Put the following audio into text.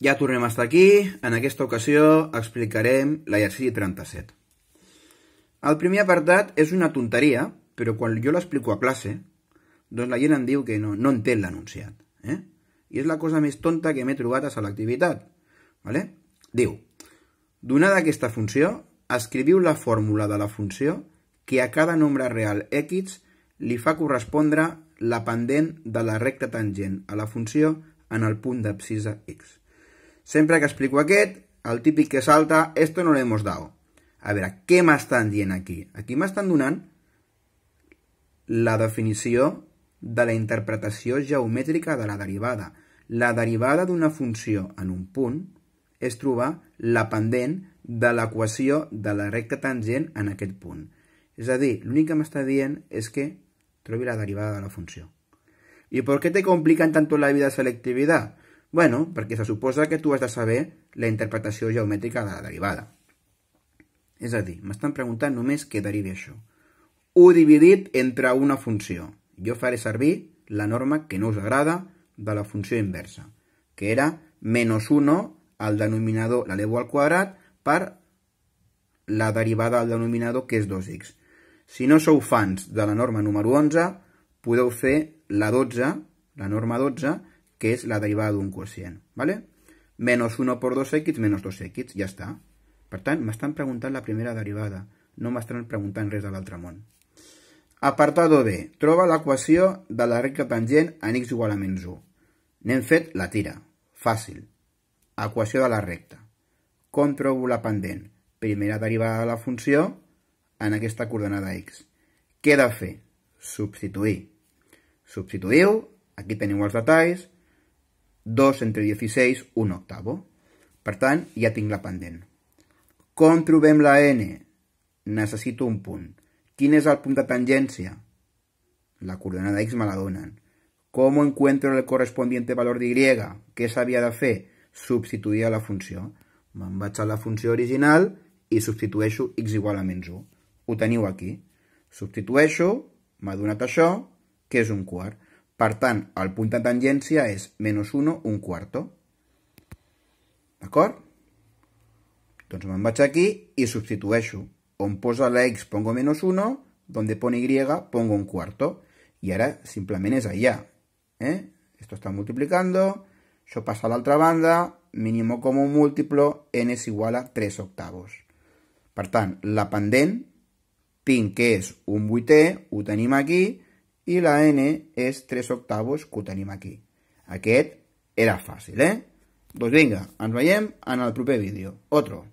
Ja tornem a estar aquí. En aquesta ocasió explicarem l'exercici 37. El primer apartat és una tonteria, però quan jo l'explico a classe, doncs la gent em diu que no, no entén l'enunciat. Eh? I és la cosa més tonta que m'he trobat a selectivitat. Vale? Diu, donada aquesta funció, escriviu la fórmula de la funció que a cada nombre real x li fa correspondre la pendent de la recta tangent a la funció en el punt d'abscisa x. Sempre que explico aquest, el típic que salta, esto no lo hemos dado. A veure, què m'estan dient aquí? Aquí m'estan donant la definició de la interpretació geomètrica de la derivada. La derivada d'una funció en un punt és trobar la pendent de l'equació de la recta tangent en aquest punt. És a dir, l'únic que m'està dient és que trobi la derivada de la funció. ¿Y por qué te complican tanto la vida selectividad? Bueno, perquè se suposa que tu has de saber la interpretació geomètrica de la derivada. És a dir, m'estan preguntant només què derivi això. 1 dividit entre una funció. Jo faré servir la norma que no us agrada de la funció inversa, que era menos 1 al denominador l'elevo al quadrat per la derivada del denominador, que és 2x. Si no sou fans de la norma número 11, podeu fer la 12, la norma 12, que es la derivada d'un quocient, ¿vale? Menos 1 por 2x menos 2x, ja està. Per tant, m'estan preguntant la primera derivada, no m'estan preguntant res de l'altre món. Apartado B. Troba l'equació de la recta tangent en x igual a menys 1. N'hem fet la tira. Fàcil. Equació de la recta. Com trobo la pendent? Primera derivada de la funció en aquesta coordenada x. Què he de fer? Substituir. Substituïu, aquí teniu els detalls, 2 entre 16, 1 octavo. Per tant, ja tinc la pendent. Com trobem la n? Necessito un punt. Quin és el punt de tangència? La coordenada x me la donen. Com encuentro el correspondiente valor de y? Què s'havia de fer? Substituir a la funció. Me'n vaig a la funció original i substitueixo x igual a menys 1. Ho teniu aquí. Substitueixo, m'ha donat això, que és un quart. Partan al el de tangencia es menos 1, un ¿De acuerdo? Entonces me vaig aquí i substitueixo. On posa la x pongo menos 1, donde pone y pongo un cuarto. Y ahora simplemente es allá. Eh? Esto está multiplicando, yo paso a la otra banda, mínimo como un múltiplo, n es igual a 3 octavos. Partan la pendent, pin que es un buité ho tenim aquí, i la n és 3 octavos que ho tenim aquí. Aquest era fàcil, eh? Doncs vinga, ens veiem en el proper vídeo. Otro.